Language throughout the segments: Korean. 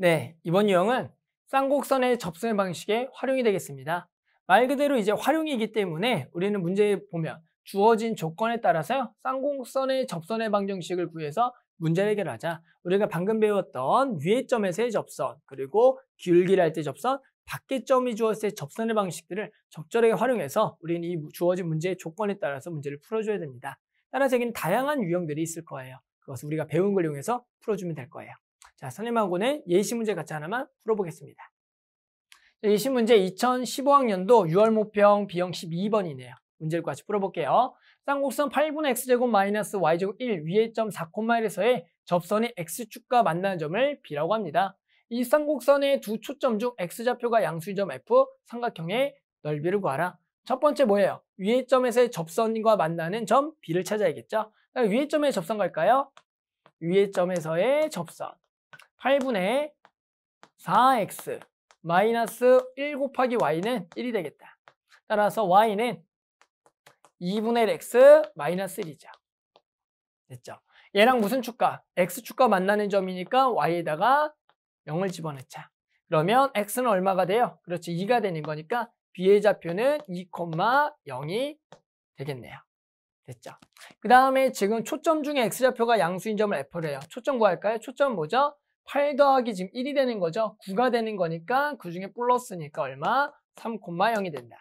네, 이번 유형은 쌍곡선의 접선 방식에 활용이 되겠습니다. 말 그대로 이제 활용이기 때문에 우리는 문제에 보면 주어진 조건에 따라서 쌍곡선의 접선의 방정식을 구해서 문제를 해결하자. 우리가 방금 배웠던 위의 점에서의 접선, 그리고 기울기를 할때 접선, 밖의 점이 주어을때 접선의 방식들을 적절하게 활용해서 우리는 이 주어진 문제의 조건에 따라서 문제를 풀어줘야 됩니다. 따라서 여기는 다양한 유형들이 있을 거예요. 그것을 우리가 배운 걸 이용해서 풀어주면 될 거예요. 자, 선생님하고는 예시 문제 같이 하나만 풀어보겠습니다. 예시 문제 2015학년도 6월 모평 B형 12번이네요. 문제를 같이 풀어볼게요. 쌍곡선 8분의 x제곱 마이너스 y제곱 1위에점4마일에서의 접선의 x축과 만나는 점을 b라고 합니다. 이 쌍곡선의 두 초점 중 x좌표가 양수점 f, 삼각형의 넓이를 구하라. 첫 번째 뭐예요? 위의 점에서의 접선과 만나는 점 b를 찾아야겠죠? 위의 점의 접선 갈까요? 위의 점에서의 접선. 8분의 4x 마이너스 1 곱하기 y는 1이 되겠다. 따라서 y는 2분의 x 마이너스 1이죠. 됐죠? 얘랑 무슨 축과? x축과 만나는 점이니까 y에다가 0을 집어넣자. 그러면 x는 얼마가 돼요? 그렇지, 2가 되는 거니까 b의 좌표는 2,0이 되겠네요. 됐죠? 그 다음에 지금 초점 중에 x좌표가 양수인 점을 f를 해요. 초점 구할까요? 초점 뭐죠? 8 더하기 지금 1이 되는 거죠. 9가 되는 거니까 그 중에 플러스니까 얼마? 3,0이 된다.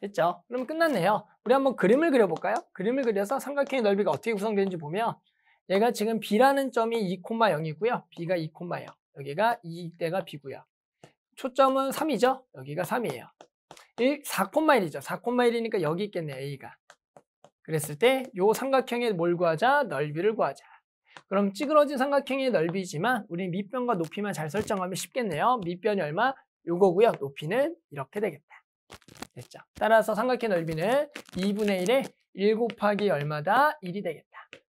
됐죠? 그럼 끝났네요. 우리 한번 그림을 그려볼까요? 그림을 그려서 삼각형의 넓이가 어떻게 구성되는지 보면 얘가 지금 B라는 점이 2,0이고요. B가 2,0. 여기가 2대가 B고요. 초점은 3이죠? 여기가 3이에요. 1, 4,1이죠. 4,1이니까 여기 있겠네 A가. 그랬을 때 이 삼각형의 뭘 구하자? 넓이를 구하자. 그럼 찌그러진 삼각형의 넓이지만 우리 밑변과 높이만 잘 설정하면 쉽겠네요. 밑변이 얼마? 요거고요. 높이는 이렇게 되겠다. 됐죠? 따라서 삼각형 넓이는 2분의 1에 1 곱하기 얼마다? 1이 되겠다.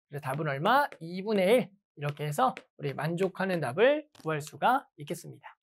그래서 답은 얼마? 2분의 1 이렇게 해서 우리 만족하는 답을 구할 수가 있겠습니다.